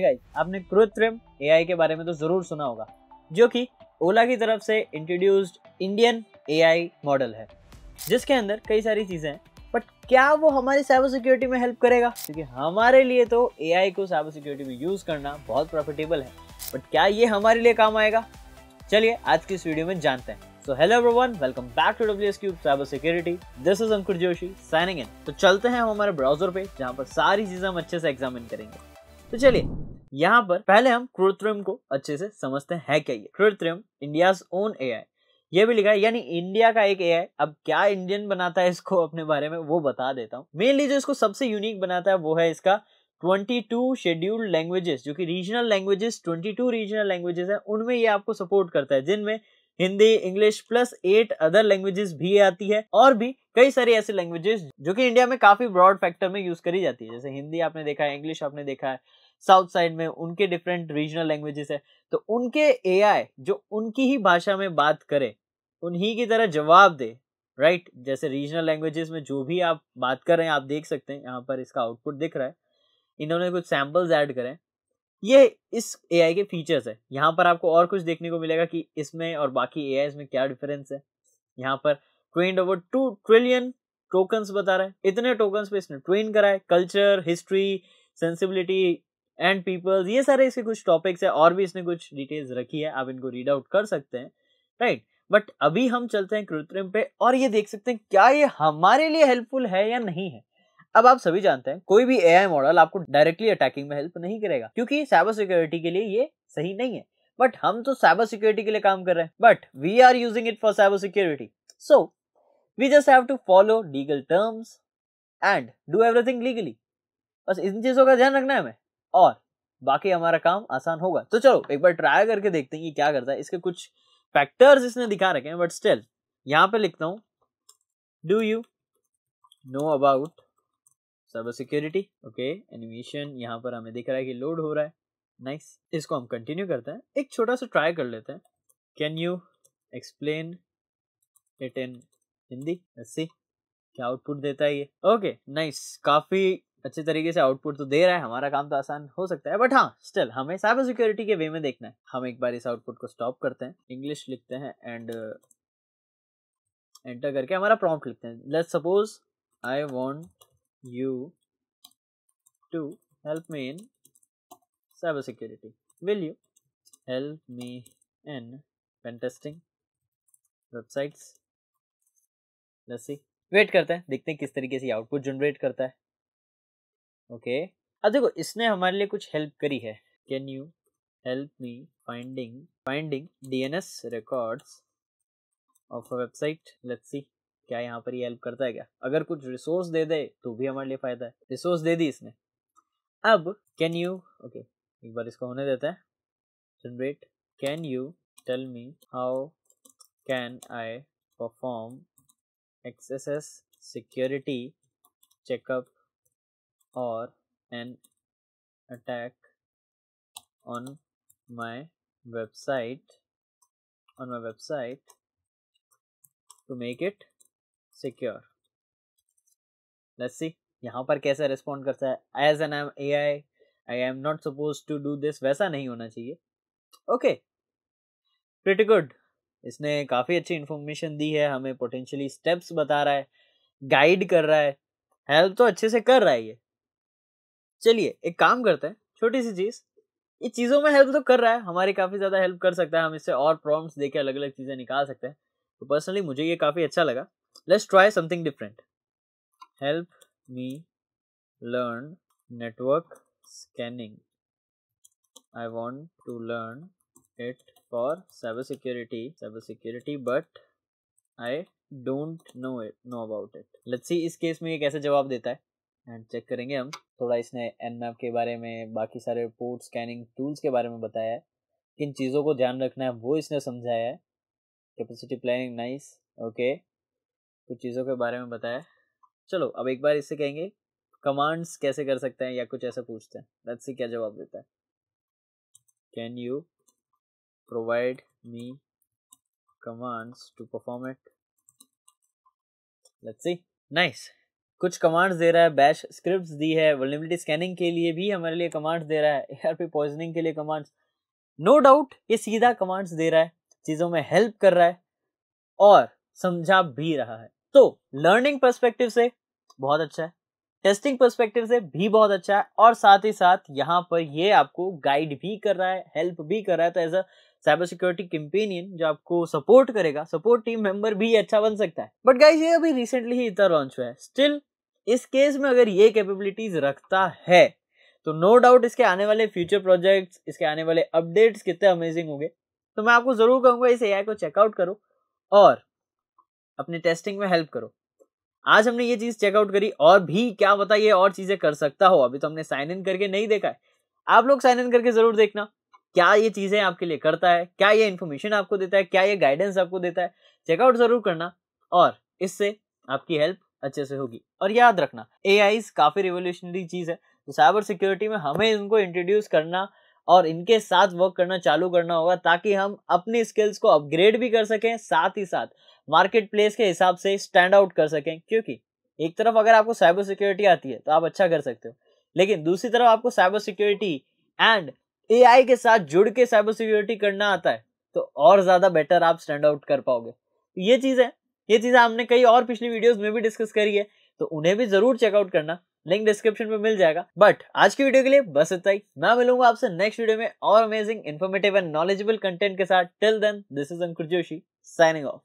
Guys आपने कृत्रिम AI के बारे में तो जरूर सुना होगा जो कि ओला की तरफ से इंट्रोड्यूस्ड इंडियन एआई मॉडल है जिसके अंदर कई सारी चीज़ें हैं बट क्या वो हमारी साइबर सिक्योरिटी में हेल्प करेगा क्योंकि हमारे लिए तो एआई को साइबर सिक्योरिटी में यूज़ करना बहुत प्रॉफिटेबल है बट क्या ये हमारे लिए काम आएगा चलिए आज की इस वीडियो में जानते हैं so hello everyone welcome back to WsCube cyber security this is Ankur Joshi signing in तो चलते हैं हम हमारे ब्राउजर पे जहां पर सारी चीज़ें हम अच्छे से एग्जामिन करेंगे तो चलिए यहाँ पर पहले हम कृत्रिम को अच्छे से समझते हैं क्या ये कृत्रिम इंडिया ओन ए आई ये भी लिखा है यानी इंडिया का एक ए आई अब क्या इंडियन बनाता है इसको अपने बारे में वो बता देता हूँ मेनली जो इसको सबसे यूनिक बनाता है वो है इसका 22 शेड्यूल्ड लैंग्वेजेस जो कि रीजनल लैंग्वेजेस 22 रीजनल लैंग्वेजेस है उनमें ये आपको सपोर्ट करता है जिनमें Hindi English plus eight other languages भी आती है और भी कई सारी ऐसी लैंग्वेजेस जो कि इंडिया में काफी ब्रॉड फैक्टर में यूज करी जाती है जैसे हिंदी आपने देखा है इंग्लिश आपने देखा है साउथ साइड में उनके डिफरेंट रीजनल लैंग्वेजेस है तो उनके ए जो उनकी ही भाषा में बात करे उन्हीं की तरह जवाब दे राइट right? जैसे रीजनल लैंग्वेजेस में जो भी आप बात कर रहे हैं आप देख सकते हैं यहाँ पर इसका आउटपुट दिख रहा है इन्होंने कुछ सैम्पल्स ऐड करें ये इस ए के फीचर्स है यहाँ पर आपको और कुछ देखने को मिलेगा कि इसमें और बाकी ए में क्या डिफरेंस है यहाँ पर trained over two trillion tokens बता रहा है इतने टोकन्स पे इसने ट्रेन करा है culture history sensibility and peoples ये सारे इसके कुछ टॉपिक्स है और भी इसने कुछ डिटेल्स रखी है आप इनको रीड आउट कर सकते हैं राइट right? बट अभी हम चलते हैं कृत्रिम पे और ये देख सकते हैं क्या ये हमारे लिए हेल्पफुल है या नहीं है अब आप सभी जानते हैं कोई भी एआई मॉडल आपको डायरेक्टली अटैकिंग में हेल्प नहीं करेगा क्योंकि साइबर सिक्योरिटी के लिए ये सही नहीं है बट हम तो साइबर सिक्योरिटी के लिए काम कर रहे हैं but we are using it for cyber security so we just have to follow legal terms and do everything legally बस इन चीजों का ध्यान रखना है हमें और बाकी हमारा काम आसान होगा तो चलो एक बार ट्राई करके देखते हैं ये क्या करता है इसके कुछ फैक्टर्स इसने दिखा रखे हैं बट स्टिल यहाँ पे लिखता हूँ do you know about cyber security okay animation यहाँ पर हमें दिख रहा है कि लोड हो रहा है नाइस nice. इसको हम कंटिन्यू करते हैं एक छोटा सा ट्राई कर लेते हैं can you explain it in Hindi अस्सी क्या आउटपुट देता है ये ओके नाइस काफ़ी अच्छे तरीके से आउटपुट तो दे रहा है हमारा काम तो आसान हो सकता है बट हाँ स्टिल हमें साइबर सिक्योरिटी के वे में देखना है हम एक बार इस आउटपुट को स्टॉप करते हैं इंग्लिश लिखते हैं एंड एंटर करके हमारा प्रॉम्प्ट लिखते हैं let's suppose I want you to help me in cyber security will you help me in pen testing websites लस्सी वेट करते हैं देखते हैं किस तरीके से आउटपुट जनरेट करता है ओके अब देखो इसने हमारे लिए कुछ हेल्प करी है can you help me finding finding DNS records of a website. Let's क्या यहाँ पर ये हेल्प करता है क्या अगर कुछ रिसोर्स दे दे तो भी हमारे लिए फायदा है रिसोर्स दे दी इसने अब कैन यू ओके एक बार इसको होने देता है generate can you tell me how can I perform XSS security checkup or an attack on my website on my website to make it secure. Let's see यहाँ पर कैसे रिस्पॉन्ड करता है as an M A I I am not suppose to do this वैसा नहीं होना चाहिए okay pretty good इसने काफ़ी अच्छी इन्फॉर्मेशन दी है हमें पोटेंशियली स्टेप्स बता रहा है गाइड कर रहा है हेल्प तो अच्छे से कर रहा है ये चलिए एक काम करते हैं छोटी सी चीज़ ये चीज़ों में हेल्प तो कर रहा है हमारी काफ़ी ज़्यादा हेल्प कर सकता है हम इससे और प्रॉब्लम्स देके अलग अलग चीज़ें निकाल सकते हैं तो पर्सनली मुझे ये काफ़ी अच्छा लगा let's try something different help me learn network scanning I want to learn it for cyber security cyber security but I don't know it know about it let's see इस केस में ये कैसे जवाब देता है एंड चेक करेंगे हम थोड़ा इसने एनमैप के बारे में बाकी सारे पोर्ट स्कैनिंग टूल्स के बारे में बताया है किन चीज़ों को ध्यान रखना है वो इसने समझाया है कैपेसिटी प्लानिंग नाइस ओके कुछ चीज़ों के बारे में बताया चलो अब एक बार इससे कहेंगे कमांड्स कैसे कर सकते हैं या कुछ ऐसा पूछते हैं लेट्स सी क्या जवाब देता है can you provide me commands to perform it let's see nice कुछ कमांड्स दे रहा है बैश स्क्रिप्ट्स दी है वर्नेबिलिटी स्कैनिंग के लिए भी हमारे लिए कमांड्स दे रहा है एआरपी पॉइजनिंग के लिए कमांड्स नो डाउट ये सीधा कमांड्स दे रहा है चीज़ों में हेल्प कर रहा है और समझा भी रहा है तो लर्निंग पर्सपेक्टिव से बहुत अच्छा है टेस्टिंग पर्सपेक्टिव से भी बहुत अच्छा है और साथ ही साथ यहाँ पर ये आपको गाइड भी कर रहा है हेल्प भी कर रहा है तो as a cyber security companion जो आपको सपोर्ट करेगा सपोर्ट टीम मेंबर भी अच्छा बन सकता है बट गाइज ये अभी रिसेंटली ही इतना लॉन्च हुआ है स्टिल इस केस में अगर ये कैपेबिलिटीज रखता है तो नो no डाउट इसके आने वाले फ्यूचर प्रोजेक्ट्स इसके आने वाले अपडेट्स कितने अमेजिंग होंगे तो मैं आपको ज़रूर कहूंगा इस एआई को चेकआउट करो और अपने टेस्टिंग में हेल्प करो आज हमने ये चीज़ चेकआउट करी और भी क्या बताइए और चीज़ें कर सकता हो अभी तो हमने साइन इन करके नहीं देखा है आप लोग साइन इन करके ज़रूर देखना क्या ये चीज़ें आपके लिए करता है क्या ये इन्फॉर्मेशन आपको देता है क्या ये गाइडेंस आपको देता है चेकआउट ज़रूर करना और इससे आपकी हेल्प अच्छे से होगी और याद रखना ए काफ़ी रिवोल्यूशनरी चीज़ है तो साइबर सिक्योरिटी में हमें इनको इंट्रोड्यूस करना और इनके साथ वर्क करना चालू करना होगा ताकि हम अपनी स्किल्स को अपग्रेड भी कर सकें साथ ही साथ मार्केट प्लेस के हिसाब से स्टैंड आउट कर सकें क्योंकि एक तरफ अगर आपको साइबर सिक्योरिटी आती है तो आप अच्छा कर सकते हो लेकिन दूसरी तरफ आपको साइबर सिक्योरिटी एंड एआई के साथ जुड़ के साइबर सिक्योरिटी करना आता है तो और ज्यादा बेटर आप स्टैंड आउट कर पाओगे ये चीज है ये चीज हमने कई और पिछली वीडियोस में भी डिस्कस करी है तो उन्हें भी जरूर चेकआउट करना लिंक डिस्क्रिप्शन में मिल जाएगा बट आज की वीडियो के लिए बस इतना ही मैं मिलूंगा आपसे नेक्स्ट वीडियो में और amazing informative and knowledgeable content के साथ till then this is Ankur Joshi signing of